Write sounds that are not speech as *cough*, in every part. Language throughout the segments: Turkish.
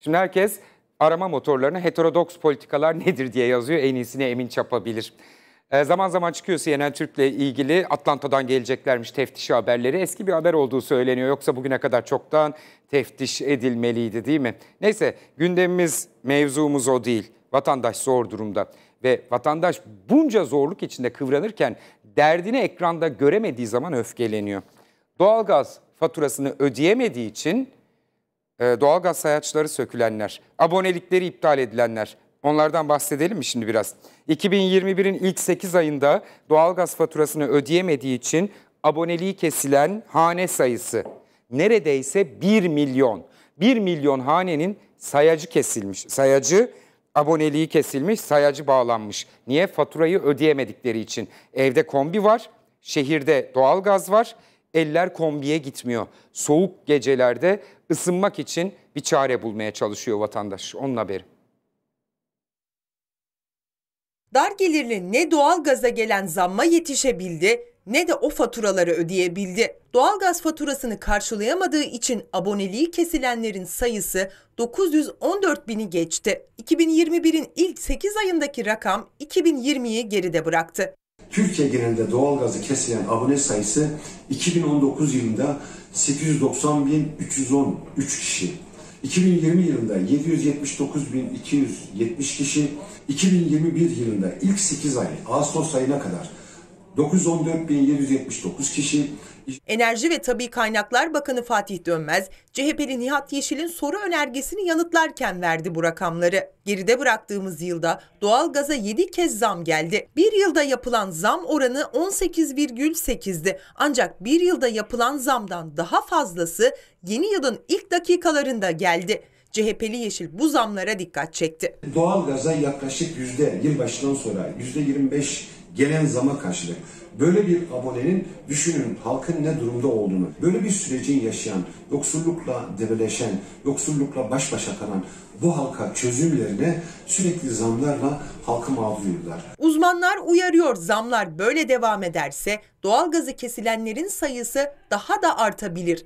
Şimdi herkes arama motorlarına heterodoks politikalar *laughs* nedir diye yazıyor. En iyisini Emin Çapabilir. E, ee, zaman zaman çıkıyor CNN Türk'le ilgili Atlanta'dan geleceklermiş teftişi haberleri. Eski bir haber olduğu söyleniyor. Yoksa bugüne kadar çoktan teftiş edilmeliydi değil mi? Neyse gündemimiz, mevzumuz o değil. Vatandaş zor durumda ve vatandaş bunca zorluk içinde kıvranırken derdini ekranda göremediği zaman öfkeleniyor. Doğalgaz faturasını ödeyemediği için ee, doğalgaz sayaçları sökülenler, abonelikleri iptal edilenler. Onlardan bahsedelim mi şimdi biraz? 2021'in ilk 8 ayında doğalgaz faturasını ödeyemediği için aboneliği kesilen hane sayısı neredeyse 1 milyon. 1 milyon hanenin sayacı kesilmiş. Sayacı aboneliği kesilmiş, sayacı bağlanmış. Niye? Faturayı ödeyemedikleri için. Evde kombi var, şehirde doğalgaz var eller kombiye gitmiyor. Soğuk gecelerde ısınmak için bir çare bulmaya çalışıyor vatandaş. Onun haberi. Dar gelirli ne doğal gaza gelen zamma yetişebildi ne de o faturaları ödeyebildi. Doğalgaz faturasını karşılayamadığı için aboneliği kesilenlerin sayısı 914 bini geçti. 2021'in ilk 8 ayındaki rakam 2020'yi geride bıraktı. Türkiye genelinde doğal gazı kesilen abone sayısı 2019 yılında 890.313 kişi, 2020 yılında 779.270 kişi, 2021 yılında ilk 8 ay Ağustos ayına kadar 914.779 kişi, Enerji ve Tabi Kaynaklar Bakanı Fatih Dönmez, CHP'li Nihat Yeşil'in soru önergesini yanıtlarken verdi bu rakamları. Geride bıraktığımız yılda doğal gaza 7 kez zam geldi. Bir yılda yapılan zam oranı 18,8'di. Ancak bir yılda yapılan zamdan daha fazlası yeni yılın ilk dakikalarında geldi. CHP'li Yeşil bu zamlara dikkat çekti. Doğal gaz'a yaklaşık yüzde yılbaşından sonra yüzde 25 gelen zama karşılık Böyle bir abonenin düşünün halkın ne durumda olduğunu, böyle bir sürecin yaşayan, yoksullukla debeleşen, yoksullukla baş başa kalan bu halka çözümlerine sürekli zamlarla halkı mağdur ediyorlar. Uzmanlar uyarıyor zamlar böyle devam ederse doğalgazı kesilenlerin sayısı daha da artabilir.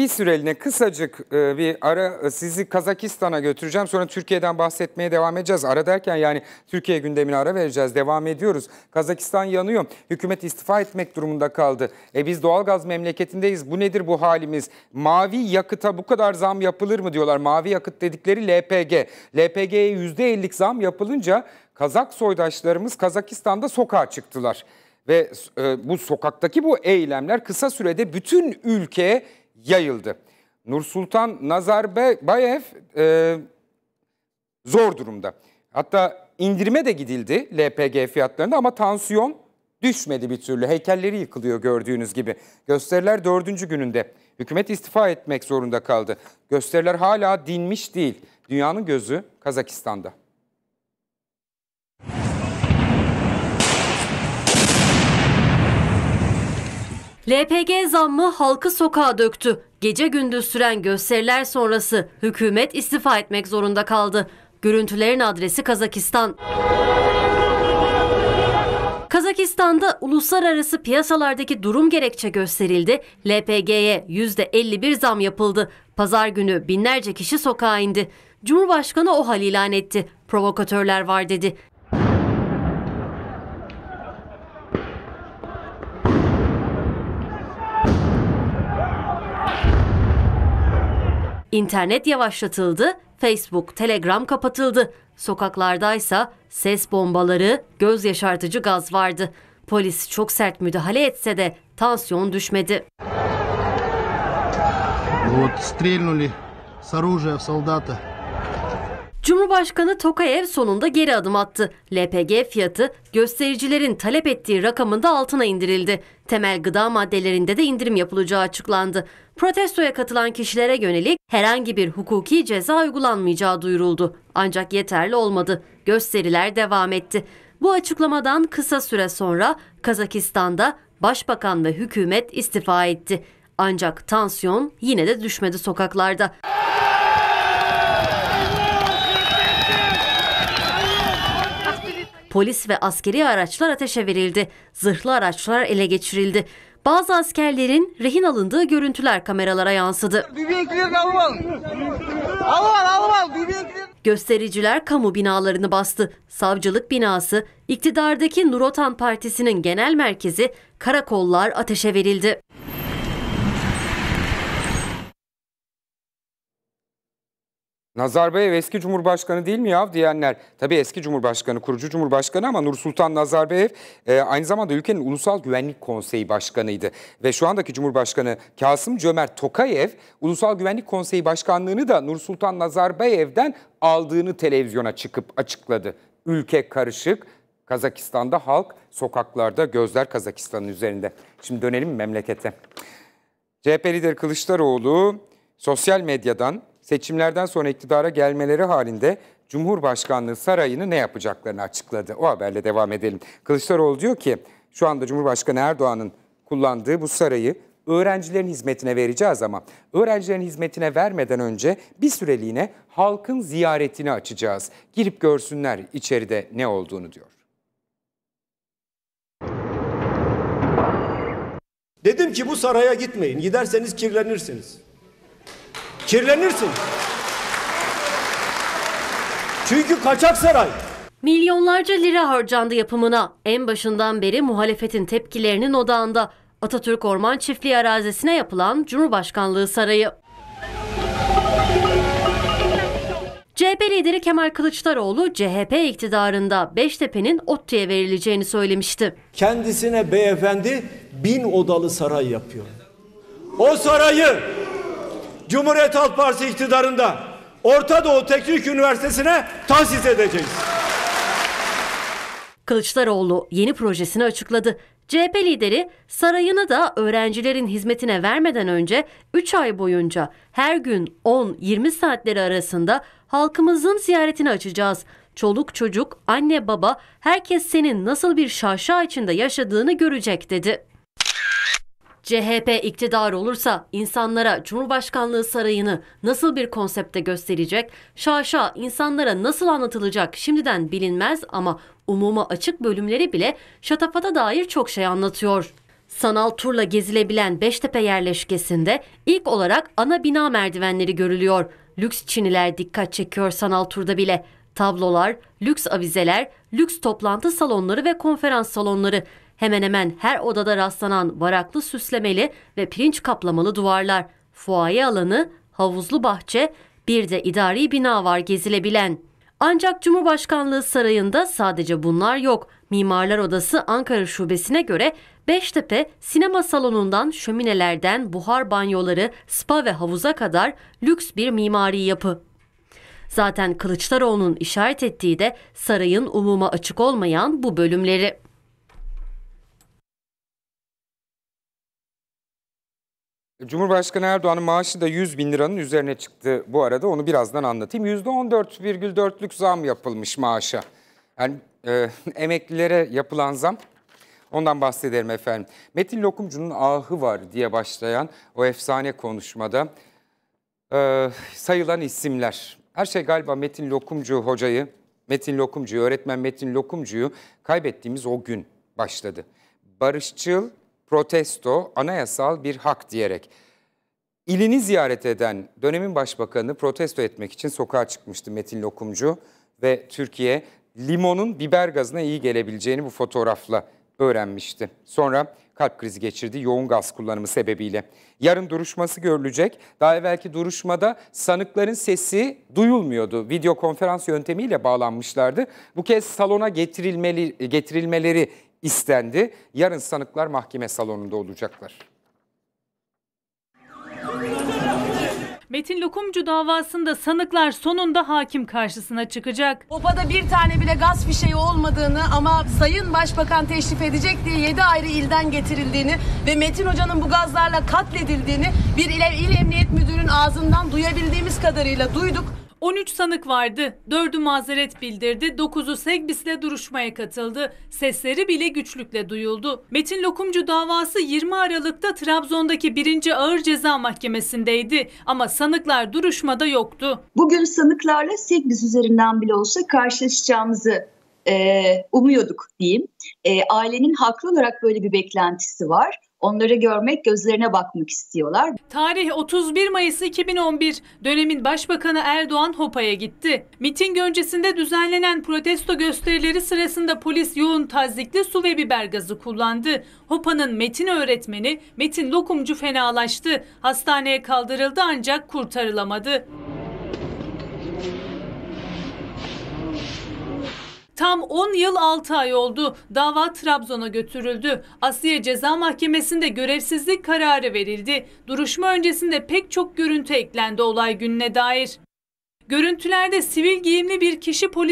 Bir süreliğine kısacık e, bir ara e, sizi Kazakistan'a götüreceğim. Sonra Türkiye'den bahsetmeye devam edeceğiz. Ara derken yani Türkiye gündemine ara vereceğiz. Devam ediyoruz. Kazakistan yanıyor. Hükümet istifa etmek durumunda kaldı. E biz doğalgaz memleketindeyiz. Bu nedir bu halimiz? Mavi yakıta bu kadar zam yapılır mı diyorlar. Mavi yakıt dedikleri LPG. LPG'ye %50'lik zam yapılınca Kazak soydaşlarımız Kazakistan'da sokağa çıktılar. Ve e, bu sokaktaki bu eylemler kısa sürede bütün ülkeye yayıldı. Nursultan Nazarbayev e, zor durumda. Hatta indirime de gidildi LPG fiyatlarında ama tansiyon düşmedi bir türlü. Heykelleri yıkılıyor gördüğünüz gibi. Gösteriler dördüncü gününde. Hükümet istifa etmek zorunda kaldı. Gösteriler hala dinmiş değil. Dünyanın gözü Kazakistan'da. LPG zammı halkı sokağa döktü. Gece gündüz süren gösteriler sonrası hükümet istifa etmek zorunda kaldı. Görüntülerin adresi Kazakistan. Kazakistan'da uluslararası piyasalardaki durum gerekçe gösterildi. LPG'ye %51 zam yapıldı. Pazar günü binlerce kişi sokağa indi. Cumhurbaşkanı o hal ilan etti. Provokatörler var dedi. İnternet yavaşlatıldı, Facebook, Telegram kapatıldı. Sokaklardaysa ses bombaları, göz yaşartıcı gaz vardı. Polis çok sert müdahale etse de tansiyon düşmedi. Вот стрельнули с оружия в солдата. Cumhurbaşkanı Tokayev sonunda geri adım attı. LPG fiyatı göstericilerin talep ettiği rakamın da altına indirildi. Temel gıda maddelerinde de indirim yapılacağı açıklandı. Protestoya katılan kişilere yönelik herhangi bir hukuki ceza uygulanmayacağı duyuruldu. Ancak yeterli olmadı. Gösteriler devam etti. Bu açıklamadan kısa süre sonra Kazakistan'da başbakan ve hükümet istifa etti. Ancak tansiyon yine de düşmedi sokaklarda. Polis ve askeri araçlar ateşe verildi. Zırhlı araçlar ele geçirildi. Bazı askerlerin rehin alındığı görüntüler kameralara yansıdı. Göstericiler kamu binalarını bastı. Savcılık binası, iktidardaki Nurotan Partisi'nin genel merkezi, karakollar ateşe verildi. Nazarbayev eski cumhurbaşkanı değil mi ya diyenler. Tabii eski cumhurbaşkanı, kurucu cumhurbaşkanı ama Nursultan Nazarbayev e, aynı zamanda ülkenin Ulusal Güvenlik Konseyi Başkanıydı. Ve şu andaki Cumhurbaşkanı Kasım Cömert Tokayev, Ulusal Güvenlik Konseyi Başkanlığını da Nursultan Nazarbayev'den aldığını televizyona çıkıp açıkladı. Ülke karışık, Kazakistan'da halk sokaklarda, gözler Kazakistan'ın üzerinde. Şimdi dönelim memlekete. CHP lideri Kılıçdaroğlu sosyal medyadan seçimlerden sonra iktidara gelmeleri halinde Cumhurbaşkanlığı sarayını ne yapacaklarını açıkladı. O haberle devam edelim. Kılıçdaroğlu diyor ki şu anda Cumhurbaşkanı Erdoğan'ın kullandığı bu sarayı öğrencilerin hizmetine vereceğiz ama öğrencilerin hizmetine vermeden önce bir süreliğine halkın ziyaretini açacağız. Girip görsünler içeride ne olduğunu diyor. Dedim ki bu saraya gitmeyin. Giderseniz kirlenirsiniz. Kirlenirsin. Çünkü kaçak saray. Milyonlarca lira harcandı yapımına. En başından beri muhalefetin tepkilerinin odağında. Atatürk Orman Çiftliği arazisine yapılan Cumhurbaşkanlığı Sarayı. CHP lideri Kemal Kılıçdaroğlu CHP iktidarında Beştepe'nin ODTÜ'ye verileceğini söylemişti. Kendisine beyefendi bin odalı saray yapıyor. O sarayı Cumhuriyet Halk Partisi iktidarında Orta Doğu Teknik Üniversitesi'ne tahsis edeceğiz. Kılıçdaroğlu yeni projesini açıkladı. CHP lideri sarayını da öğrencilerin hizmetine vermeden önce 3 ay boyunca her gün 10-20 saatleri arasında halkımızın ziyaretini açacağız. Çoluk çocuk, anne baba herkes senin nasıl bir şaşa içinde yaşadığını görecek dedi. CHP iktidar olursa insanlara Cumhurbaşkanlığı sarayını nasıl bir konsepte gösterecek, şaşa insanlara nasıl anlatılacak şimdiden bilinmez ama umuma açık bölümleri bile şatafata dair çok şey anlatıyor. Sanal turla gezilebilen Beştepe yerleşkesinde ilk olarak ana bina merdivenleri görülüyor. Lüks çiniler dikkat çekiyor sanal turda bile. Tablolar, lüks avizeler, lüks toplantı salonları ve konferans salonları, hemen hemen her odada rastlanan varaklı süslemeli ve pirinç kaplamalı duvarlar, fuaye alanı, havuzlu bahçe, bir de idari bina var gezilebilen. Ancak Cumhurbaşkanlığı Sarayı'nda sadece bunlar yok. Mimarlar Odası Ankara Şubesi'ne göre Beştepe sinema salonundan şöminelerden buhar banyoları, spa ve havuza kadar lüks bir mimari yapı. Zaten Kılıçdaroğlu'nun işaret ettiği de sarayın umuma açık olmayan bu bölümleri. Cumhurbaşkanı Erdoğan'ın maaşı da 100 bin liranın üzerine çıktı bu arada. Onu birazdan anlatayım. %14,4'lük zam yapılmış maaşa. Yani e, *laughs* emeklilere yapılan zam. Ondan bahsederim efendim. Metin Lokumcu'nun ahı var diye başlayan o efsane konuşmada e, sayılan isimler. Her şey galiba Metin Lokumcu hocayı, Metin Lokumcu'yu, öğretmen Metin Lokumcu'yu kaybettiğimiz o gün başladı. Barışçıl protesto anayasal bir hak diyerek. İlini ziyaret eden dönemin başbakanı protesto etmek için sokağa çıkmıştı Metin Lokumcu ve Türkiye limonun biber gazına iyi gelebileceğini bu fotoğrafla öğrenmişti. Sonra kalp krizi geçirdi yoğun gaz kullanımı sebebiyle. Yarın duruşması görülecek. Daha evvelki duruşmada sanıkların sesi duyulmuyordu. Video konferans yöntemiyle bağlanmışlardı. Bu kez salona getirilmeli, getirilmeleri istendi. Yarın sanıklar mahkeme salonunda olacaklar. Metin Lokumcu davasında sanıklar sonunda hakim karşısına çıkacak. Opada bir tane bile gaz fişeği olmadığını ama Sayın Başbakan teşrif edecek diye 7 ayrı ilden getirildiğini ve Metin Hoca'nın bu gazlarla katledildiğini bir il, il emniyet müdürünün ağzından duyabildiğimiz kadarıyla duyduk. 13 sanık vardı. 4'ü mazeret bildirdi. 9'u Segbis'le duruşmaya katıldı. Sesleri bile güçlükle duyuldu. Metin Lokumcu davası 20 Aralık'ta Trabzon'daki 1. Ağır Ceza Mahkemesi'ndeydi ama sanıklar duruşmada yoktu. Bugün sanıklarla Segbis üzerinden bile olsa karşılaşacağımızı e, umuyorduk diyeyim. E, ailenin haklı olarak böyle bir beklentisi var. Onları görmek, gözlerine bakmak istiyorlar. Tarih 31 Mayıs 2011. Dönemin Başbakanı Erdoğan Hopa'ya gitti. Miting öncesinde düzenlenen protesto gösterileri sırasında polis yoğun tazikli su ve biber gazı kullandı. Hopa'nın Metin öğretmeni Metin Lokumcu fenalaştı. Hastaneye kaldırıldı ancak kurtarılamadı. Tam 10 yıl 6 ay oldu. Dava Trabzon'a götürüldü. Asliye Ceza Mahkemesi'nde görevsizlik kararı verildi. Duruşma öncesinde pek çok görüntü eklendi olay gününe dair. Görüntülerde sivil giyimli bir kişi polis